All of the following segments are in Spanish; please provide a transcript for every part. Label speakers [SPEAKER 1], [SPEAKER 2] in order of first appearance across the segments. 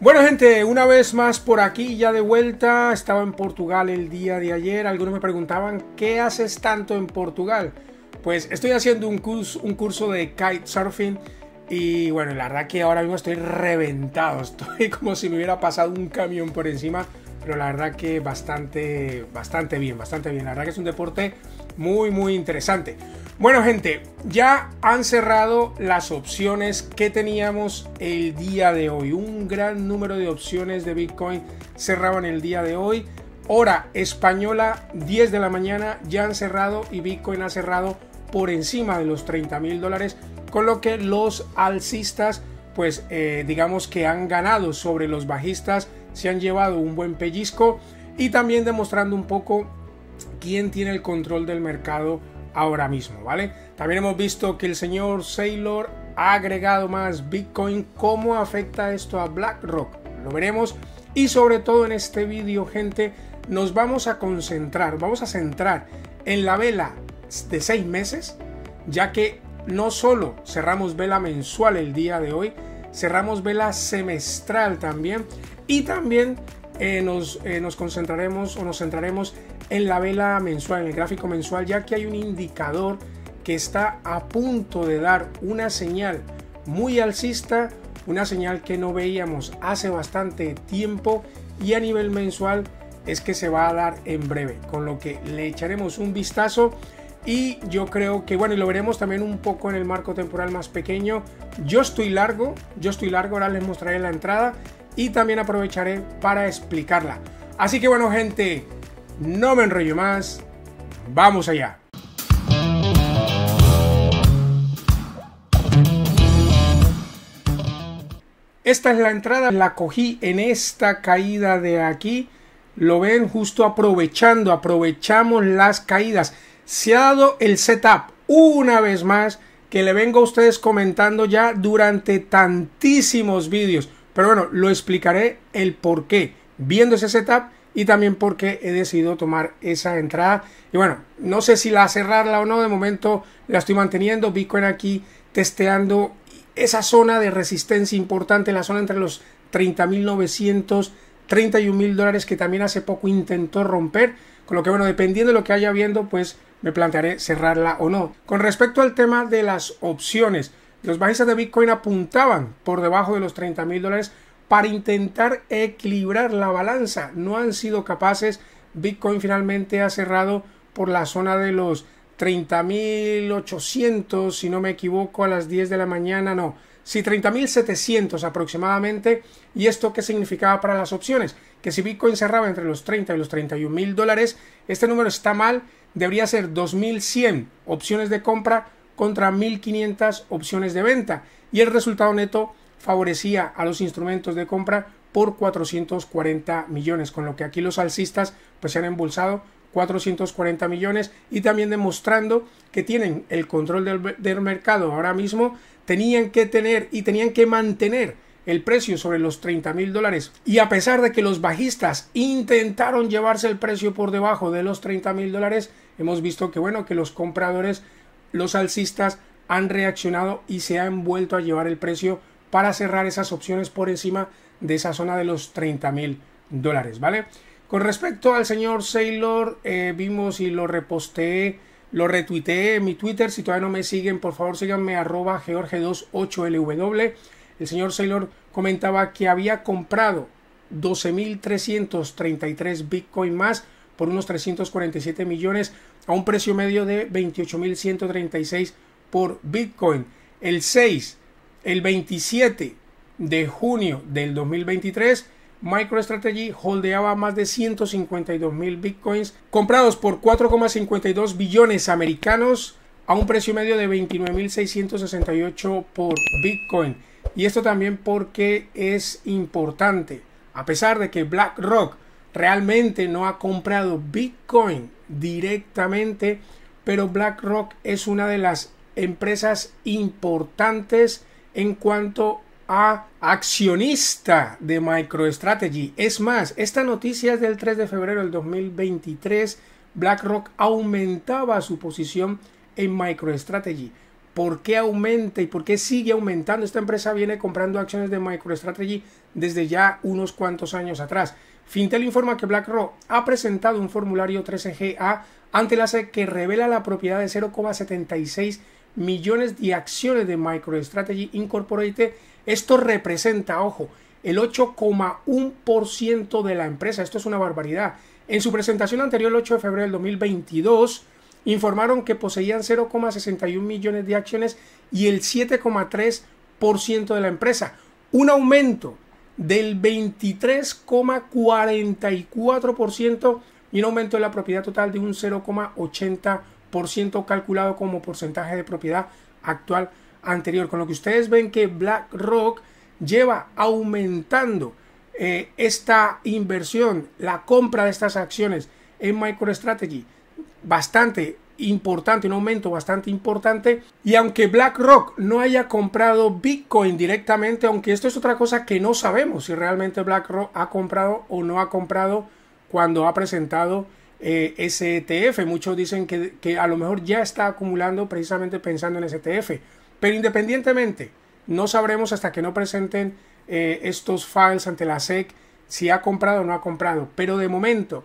[SPEAKER 1] Bueno gente, una vez más por aquí, ya de vuelta, estaba en Portugal el día de ayer, algunos me preguntaban, ¿qué haces tanto en Portugal? Pues estoy haciendo un curso, de kitesurfing y bueno, la verdad que ahora mismo estoy reventado, estoy como si me hubiera pasado un camión por encima, pero la verdad que bastante, bastante bien, bastante bien, la verdad que es un deporte muy, muy interesante. Bueno gente, ya han cerrado las opciones que teníamos el día de hoy. Un gran número de opciones de Bitcoin cerraban el día de hoy. Hora española 10 de la mañana ya han cerrado y Bitcoin ha cerrado por encima de los 30 mil dólares, con lo que los alcistas pues eh, digamos que han ganado sobre los bajistas, se han llevado un buen pellizco y también demostrando un poco quién tiene el control del mercado ahora mismo, ¿vale? También hemos visto que el señor sailor ha agregado más Bitcoin. ¿Cómo afecta esto a BlackRock? Lo veremos. Y sobre todo en este vídeo, gente, nos vamos a concentrar, vamos a centrar en la vela de seis meses, ya que no solo cerramos vela mensual el día de hoy, cerramos vela semestral también y también eh, nos, eh, nos concentraremos o nos centraremos en la vela mensual, en el gráfico mensual, ya que hay un indicador que está a punto de dar una señal muy alcista, una señal que no veíamos hace bastante tiempo y a nivel mensual es que se va a dar en breve, con lo que le echaremos un vistazo y yo creo que bueno, lo veremos también un poco en el marco temporal más pequeño. Yo estoy largo, yo estoy largo, ahora les mostraré la entrada y también aprovecharé para explicarla. Así que bueno, gente, no me enrollo más, vamos allá. Esta es la entrada, la cogí en esta caída de aquí. Lo ven justo aprovechando, aprovechamos las caídas. Se ha dado el setup una vez más que le vengo a ustedes comentando ya durante tantísimos vídeos. Pero bueno, lo explicaré el por qué. Viendo ese setup y también porque he decidido tomar esa entrada. Y bueno, no sé si la cerrarla o no, de momento la estoy manteniendo. Bitcoin aquí testeando esa zona de resistencia importante, la zona entre los 30.900, 31.000 dólares que también hace poco intentó romper. Con lo que bueno, dependiendo de lo que haya viendo, pues me plantearé cerrarla o no. Con respecto al tema de las opciones, los bajistas de Bitcoin apuntaban por debajo de los 30.000 dólares para intentar equilibrar la balanza. No han sido capaces. Bitcoin finalmente ha cerrado por la zona de los 30.800, si no me equivoco, a las 10 de la mañana, no, si 30.700 aproximadamente. ¿Y esto qué significaba para las opciones? Que si Bitcoin cerraba entre los 30 y los 31.000 dólares, este número está mal, debería ser 2.100 opciones de compra contra 1.500 opciones de venta. Y el resultado neto favorecía a los instrumentos de compra por 440 millones, con lo que aquí los alcistas pues se han embolsado 440 millones y también demostrando que tienen el control del, mercado ahora mismo, tenían que tener y tenían que mantener el precio sobre los 30 mil dólares y a pesar de que los bajistas intentaron llevarse el precio por debajo de los 30 mil dólares hemos visto que bueno que los compradores los alcistas han reaccionado y se han vuelto a llevar el precio para cerrar esas opciones por encima de esa zona de los 30 mil dólares, ¿vale? Con respecto al señor Saylor, eh, vimos y lo reposté, lo retuiteé en mi Twitter. Si todavía no me siguen, por favor síganme arroba george28lw. El señor Saylor comentaba que había comprado 12.333 Bitcoin más por unos 347 millones a un precio medio de 28.136 por Bitcoin. El 6 el 27 de junio del 2023, MicroStrategy holdeaba más de 152 mil bitcoins comprados por 4,52 billones americanos a un precio medio de 29.668 por bitcoin. Y esto también porque es importante, a pesar de que BlackRock realmente no ha comprado bitcoin directamente, pero BlackRock es una de las empresas importantes en cuanto a accionista de MicroStrategy. Es más, esta noticia es del 3 de febrero del 2023. BlackRock aumentaba su posición en MicroStrategy. ¿Por qué aumenta y por qué sigue aumentando? Esta empresa viene comprando acciones de MicroStrategy desde ya unos cuantos años atrás. Fintel informa que BlackRock ha presentado un formulario 13GA ante la que revela la propiedad de 0,76 millones de acciones de MicroStrategy Incorporated. Esto representa, ojo, el 8,1% de la empresa. Esto es una barbaridad. En su presentación anterior, el 8 de febrero del 2022, informaron que poseían 0,61 millones de acciones y el 7,3% de la empresa. Un aumento del 23,44% y un aumento de la propiedad total de un 0,80% calculado como porcentaje de propiedad actual anterior. Con lo que ustedes ven que BlackRock lleva aumentando eh, esta inversión, la compra de estas acciones en MicroStrategy, bastante importante, un aumento bastante importante. Y aunque BlackRock no haya comprado Bitcoin directamente, aunque esto es otra cosa que no sabemos si realmente BlackRock ha comprado o no ha comprado cuando ha presentado eh, ese ETF. Muchos dicen que, a lo mejor ya está acumulando precisamente pensando en ese ETF. Pero independientemente, no sabremos hasta que no presenten eh, estos files ante la SEC si ha comprado o no ha comprado. Pero de momento,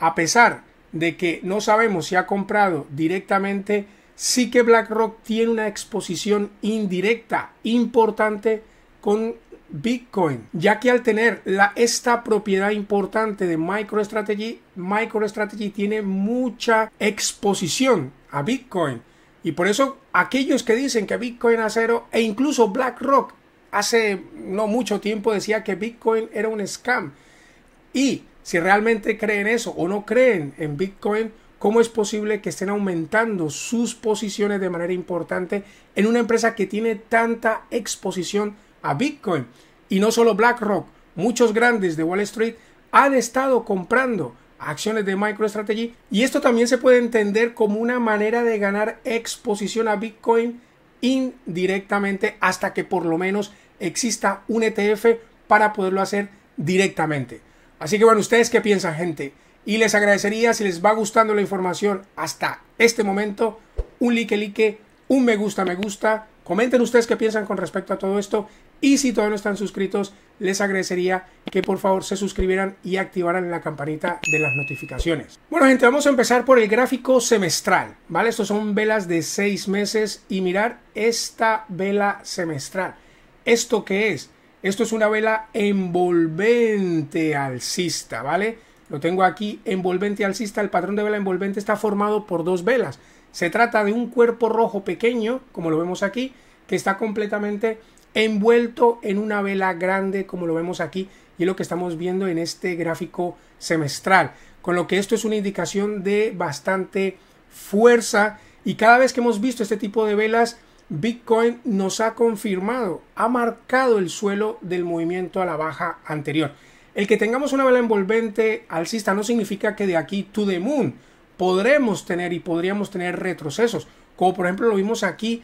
[SPEAKER 1] a pesar de que no sabemos si ha comprado directamente, sí que BlackRock tiene una exposición indirecta importante con Bitcoin, ya que al tener esta propiedad importante de MicroStrategy, MicroStrategy tiene mucha exposición a Bitcoin. Y por eso aquellos que dicen que Bitcoin a cero e incluso BlackRock hace no mucho tiempo decía que Bitcoin era un scam. Y si realmente creen eso o no creen en Bitcoin, ¿cómo es posible que estén aumentando sus posiciones de manera importante en una empresa que tiene tanta exposición a Bitcoin. Y no solo BlackRock, muchos grandes de Wall Street han estado comprando acciones de MicroStrategy y esto también se puede entender como una manera de ganar exposición a Bitcoin indirectamente hasta que por lo menos exista un ETF para poderlo hacer directamente. Así que bueno, ¿ustedes qué piensan gente? Y les agradecería si les va gustando la información hasta este momento, un like, like, un me gusta, me gusta. Comenten ustedes qué piensan con respecto a todo esto y si todavía no están suscritos, les agradecería que por favor se suscribieran y activaran la campanita de las notificaciones. Bueno gente, vamos a empezar por el gráfico semestral, ¿vale? Estos son velas de seis meses y mirar esta vela semestral. ¿Esto qué es? Esto es una vela envolvente alcista, ¿vale? Lo tengo aquí, envolvente alcista. El patrón de vela envolvente está formado por dos velas. Se trata de un cuerpo rojo pequeño, como lo vemos aquí, que está completamente envuelto en una vela grande como lo vemos aquí y lo que estamos viendo en este gráfico semestral. Con lo que esto es una indicación de bastante fuerza y cada vez que hemos visto este tipo de velas, Bitcoin nos ha confirmado, ha marcado el suelo del movimiento a la baja anterior. El que tengamos una vela envolvente alcista no significa que de aquí to the moon podremos tener y podríamos tener retrocesos, como por ejemplo lo vimos aquí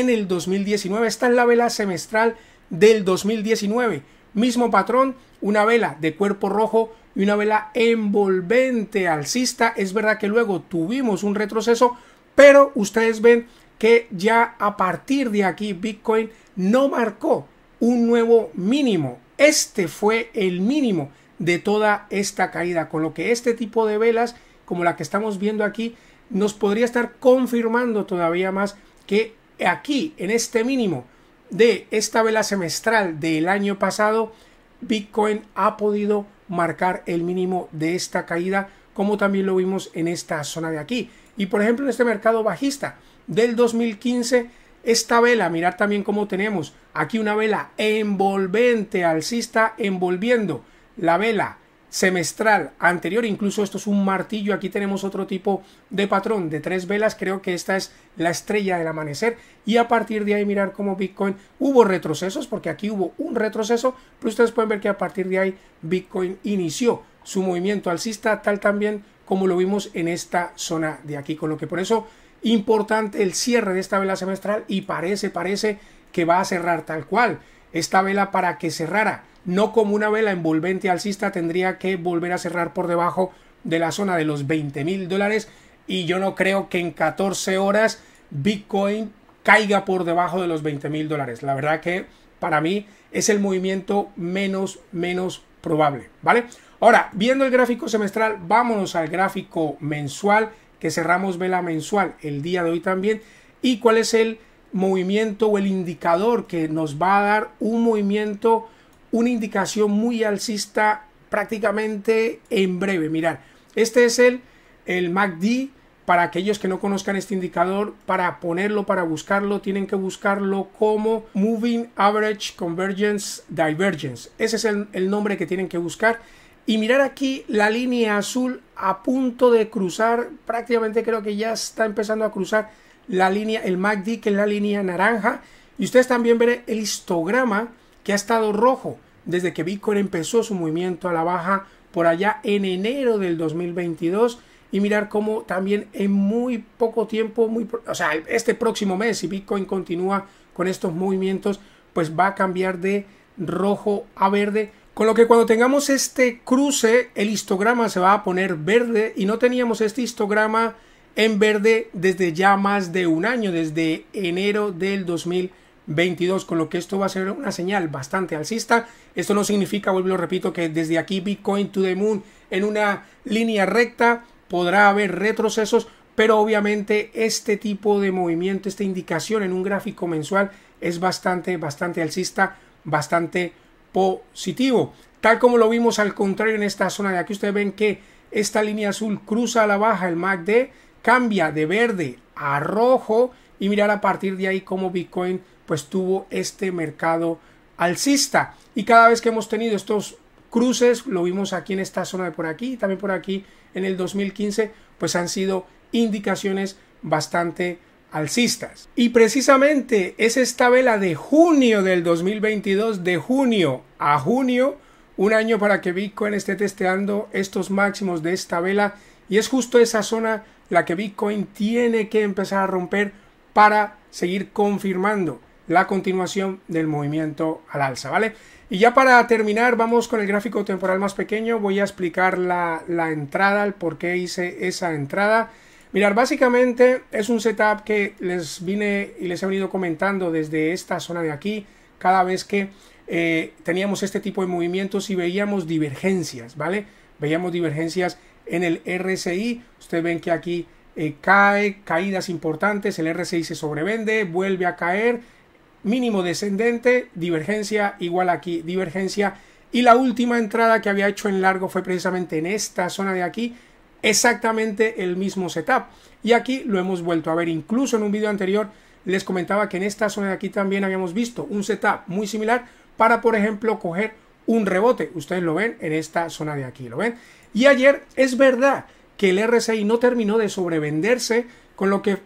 [SPEAKER 1] en el 2019. está en la vela semestral del 2019. Mismo patrón, una vela de cuerpo rojo y una vela envolvente alcista. Es verdad que luego tuvimos un retroceso, pero ustedes ven que ya a partir de aquí Bitcoin no marcó un nuevo mínimo. Este fue el mínimo de toda esta caída, con lo que este tipo de velas, como la que estamos viendo aquí, nos podría estar confirmando todavía más que aquí, en este mínimo de esta vela semestral del año pasado, Bitcoin ha podido marcar el mínimo de esta caída, como también lo vimos en esta zona de aquí. Y por ejemplo, en este mercado bajista del 2015, esta vela, mirar también cómo tenemos aquí una vela envolvente alcista envolviendo la vela semestral anterior. Incluso esto es un martillo. Aquí tenemos otro tipo de patrón de tres velas. Creo que esta es la estrella del amanecer. Y a partir de ahí mirar cómo Bitcoin hubo retrocesos, porque aquí hubo un retroceso, pero ustedes pueden ver que a partir de ahí Bitcoin inició su movimiento alcista, tal también como lo vimos en esta zona de aquí. Con lo que por eso importante el cierre de esta vela semestral y parece, parece que va a cerrar tal cual esta vela para que cerrara. No como una vela envolvente alcista tendría que volver a cerrar por debajo de la zona de los 20 mil dólares y yo no creo que en 14 horas Bitcoin caiga por debajo de los 20 mil dólares. La verdad que para mí es el movimiento menos, menos probable, ¿vale? Ahora, viendo el gráfico semestral, vámonos al gráfico mensual que cerramos vela mensual el día de hoy también y cuál es el movimiento o el indicador que nos va a dar un movimiento, una indicación muy alcista prácticamente en breve. Mirar, este es el, el MACD. Para aquellos que no conozcan este indicador, para ponerlo, para buscarlo, tienen que buscarlo como Moving Average Convergence Divergence. Ese es el, el nombre que tienen que buscar. Y mirar aquí la línea azul a punto de cruzar, prácticamente creo que ya está empezando a cruzar la línea, el MACD que es la línea naranja y ustedes también verán el histograma que ha estado rojo desde que Bitcoin empezó su movimiento a la baja por allá en enero del 2022 y mirar cómo también en muy poco tiempo, muy, o sea, este próximo mes, si Bitcoin continúa con estos movimientos, pues va a cambiar de rojo a verde. Con lo que cuando tengamos este cruce, el histograma se va a poner verde y no teníamos este histograma en verde desde ya más de un año, desde enero del 2022, con lo que esto va a ser una señal bastante alcista. Esto no significa, vuelvo y lo repito, que desde aquí Bitcoin to the Moon en una línea recta podrá haber retrocesos, pero obviamente este tipo de movimiento, esta indicación en un gráfico mensual es bastante, bastante alcista, bastante positivo. Tal como lo vimos al contrario en esta zona de aquí, ustedes ven que esta línea azul cruza a la baja el MACD cambia de verde a rojo y mirar a partir de ahí cómo Bitcoin pues tuvo este mercado alcista. Y cada vez que hemos tenido estos cruces, lo vimos aquí en esta zona de por aquí y también por aquí en el 2015, pues han sido indicaciones bastante alcistas. Y precisamente es esta vela de junio del 2022, de junio a junio, un año para que Bitcoin esté testeando estos máximos de esta vela y es justo esa zona la que Bitcoin tiene que empezar a romper para seguir confirmando la continuación del movimiento al alza, ¿vale? Y ya para terminar, vamos con el gráfico temporal más pequeño. Voy a explicar la, entrada, el por qué hice esa entrada. Mirar, básicamente es un setup que les vine y les he venido comentando desde esta zona de aquí, cada vez que eh, teníamos este tipo de movimientos y veíamos divergencias, ¿vale? Veíamos divergencias en el RSI. Ustedes ven que aquí eh, cae, caídas importantes, el RSI se sobrevende, vuelve a caer, mínimo descendente, divergencia igual aquí, divergencia. Y la última entrada que había hecho en largo fue precisamente en esta zona de aquí, exactamente el mismo setup. Y aquí lo hemos vuelto a ver, incluso en un video anterior les comentaba que en esta zona de aquí también habíamos visto un setup muy similar para, por ejemplo, coger un rebote. Ustedes lo ven en esta zona de aquí, ¿lo ven? Y ayer es verdad que el RSI no terminó de sobrevenderse, con lo que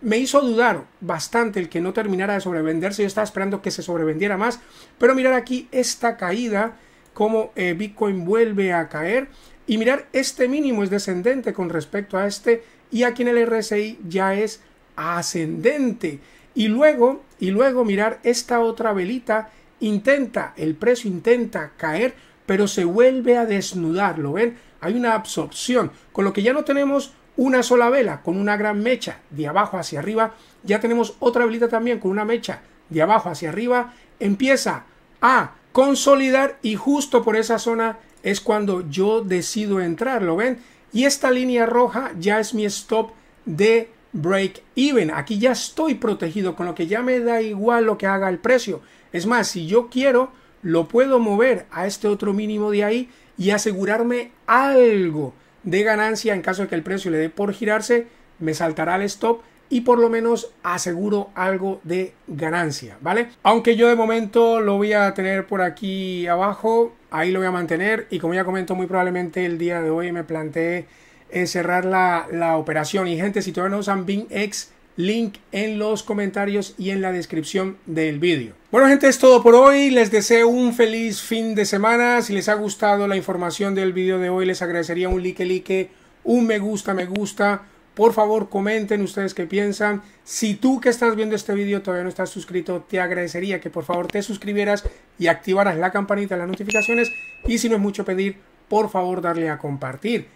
[SPEAKER 1] me hizo dudar bastante el que no terminara de sobrevenderse. Yo estaba esperando que se sobrevendiera más. Pero mirar aquí esta caída, como eh, Bitcoin vuelve a caer. Y mirar este mínimo es descendente con respecto a este. Y aquí en el RSI ya es ascendente. Y luego, y luego mirar esta otra velita Intenta, el precio intenta caer, pero se vuelve a desnudar, ¿lo ven? Hay una absorción, con lo que ya no tenemos una sola vela con una gran mecha de abajo hacia arriba, ya tenemos otra velita también con una mecha de abajo hacia arriba, empieza a consolidar y justo por esa zona es cuando yo decido entrar, ¿lo ven? Y esta línea roja ya es mi stop de break even. Aquí ya estoy protegido, con lo que ya me da igual lo que haga el precio. Es más, si yo quiero, lo puedo mover a este otro mínimo de ahí y asegurarme algo de ganancia en caso de que el precio le dé por girarse, me saltará el stop y por lo menos aseguro algo de ganancia, ¿vale? Aunque yo de momento lo voy a tener por aquí abajo, ahí lo voy a mantener y como ya comento muy probablemente el día de hoy me planteé eh, cerrar la, operación. Y gente, si todavía no usan BingX, link en los comentarios y en la descripción del vídeo. Bueno gente, es todo por hoy. Les deseo un feliz fin de semana. Si les ha gustado la información del vídeo de hoy, les agradecería un like, like, un me gusta, me gusta. Por favor, comenten ustedes qué piensan. Si tú que estás viendo este vídeo todavía no estás suscrito, te agradecería que por favor te suscribieras y activaras la campanita de las notificaciones. Y si no es mucho pedir, por favor darle a compartir.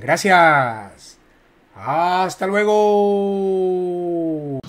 [SPEAKER 1] Gracias. Hasta luego.